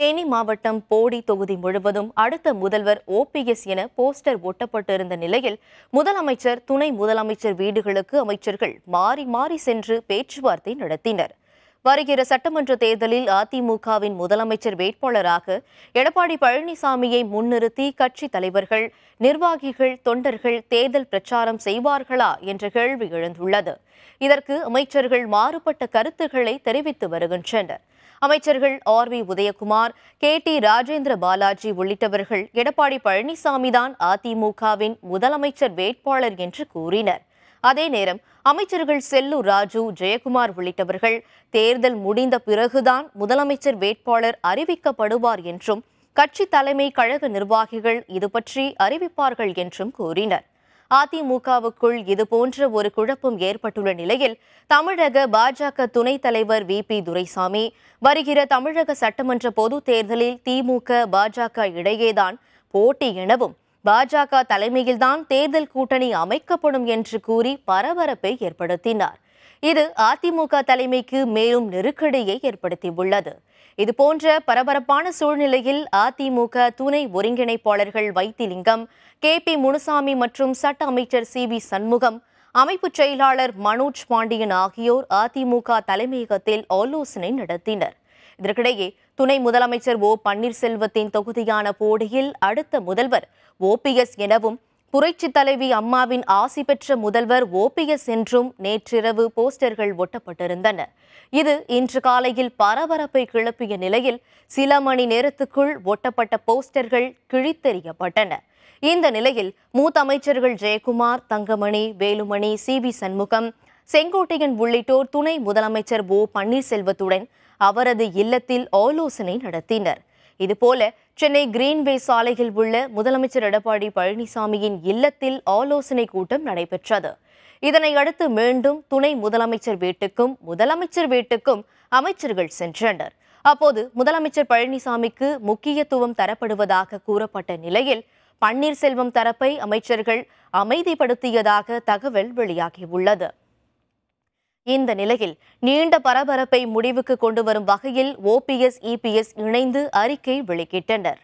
தேனி மாவட்டம் போடி தொகுதி முழுவதும் அடுத்த முதல்வர் ஓபிஎஸ் என போஸ்டர் ஒட்டப்பட்டிருந்த நிலையில் முதலமைச்சர் துணை முதலமைச்சர் வீடுகளுக்கு அமைச்சர்கள் மாறி மாறி சென்று பேச்சுவார்த்தை நடத்தினர் வருகிற சட்டமன்ற தேர்தலில் அதிமுகவின் முதலமைச்சர் வேட்பாளராக எடப்பாடி பழனிசாமியை முன்னிறுத்தி கட்சி தலைவர்கள் நிர்வாகிகள் தொண்டர்கள் தேர்தல் பிரச்சாரம் செய்வார்களா என்ற கேள்வி எழுந்துள்ளது இதற்கு அமைச்சர்கள் மாறுபட்ட கருத்துக்களை தெரிவித்து வருகின்றனர் அமைச்சர்கள் R V Udhayakumar K T Rajendra Balaji உள்ளிட்டவர்கள் எடப்பாடி பழனிசாமிதான் அதிமுகவின் முதலமைச்சர் வேட்பாளர் என்று கூறினர் அதே நேரம் அமைச்சர்கள் செல்லூர் ராஜு ஜெயக்குமார் உள்ளிட்டவர்கள் தேர்தல் முடிந்த பிறகுதான் முதலமைச்சர் வேட்பாளர் அறிவிக்கப்படுவார் என்றும் கட்சி தலைமை கழக நிர்வாகிகள் இது பற்றி அறிவிப்பார்கள் என்றும் கூறினர் அதிமுகவுக்குள் இதுபோன்ற ஒரு குழப்பம் ஏற்பட்டுள்ள நிலையில் தமிழக பாஜக துணைத் தலைவர் வி பி துரைசாமி வருகிற தமிழக சட்டமன்ற பொதுத் தேர்தலில் திமுக பாஜக இடையேதான் போட்டி எனவும் பாஜக தலைமையில்தான் தேர்தல் கூட்டணி அமைக்கப்படும் என்று கூறி பரபரப்பை ஏற்படுத்தினார் இது அதிமுக தலைமைக்கு மேலும் நெருக்கடியை ஏற்படுத்தியுள்ளது இதுபோன்ற பரபரப்பான சூழ்நிலையில் அதிமுக துணை ஒருங்கிணைப்பாளர்கள் வைத்திலிங்கம் கே பி முனுசாமி மற்றும் சட்ட அமைச்சர் சி வி சண்முகம் அமைப்பு செயலாளர் மனோஜ் பாண்டியன் ஆகியோர் அதிமுக தலைமையகத்தில் ஆலோசனை நடத்தினர் இதற்கிடையே துணை முதலமைச்சர் ஓ பன்னீர்செல்வத்தின் தொகுதியான போடியில் அடுத்த முதல்வர் எஸ் எனவும் புரட்சி தலைவி அம்மாவின் ஆசி பெற்ற முதல்வர் ஓபிஎஸ் என்றும் நேற்றிரவு போஸ்டர்கள் ஒட்டப்பட்டிருந்தன இது இன்று காலையில் பரபரப்பை கிளப்பிய நிலையில் சில மணி நேரத்துக்குள் ஒட்டப்பட்ட போஸ்டர்கள் கிழித்தெறியப்பட்டன இந்த நிலையில் மூத்த அமைச்சர்கள் ஜெயக்குமார் தங்கமணி வேலுமணி சி வி சண்முகம் செங்கோட்டையன் உள்ளிட்டோர் துணை முதலமைச்சர் ஓ பன்னீர்செல்வத்துடன் அவரது இல்லத்தில் ஆலோசனை நடத்தினர் இதுபோல சென்னை கிரீன்வே சாலையில் உள்ள முதலமைச்சர் எடப்பாடி பழனிசாமியின் இல்லத்தில் ஆலோசனை கூட்டம் நடைபெற்றது இதனையடுத்து மீண்டும் துணை முதலமைச்சர் வீட்டுக்கும் முதலமைச்சர் வீட்டுக்கும் அமைச்சர்கள் சென்றனர் அப்போது முதலமைச்சர் பழனிசாமிக்கு முக்கியத்துவம் தரப்படுவதாக கூறப்பட்ட நிலையில் பன்னீர்செல்வம் தரப்பை அமைச்சர்கள் அமைதிப்படுத்தியதாக தகவல் வெளியாகியுள்ளது இந்த நிலையில் நீண்ட பரபரப்பை முடிவுக்கு கொண்டு வரும் வகையில் ஓபிஎஸ் இபிஎஸ் இணைந்து அறிக்கை வெளியிட்டனர்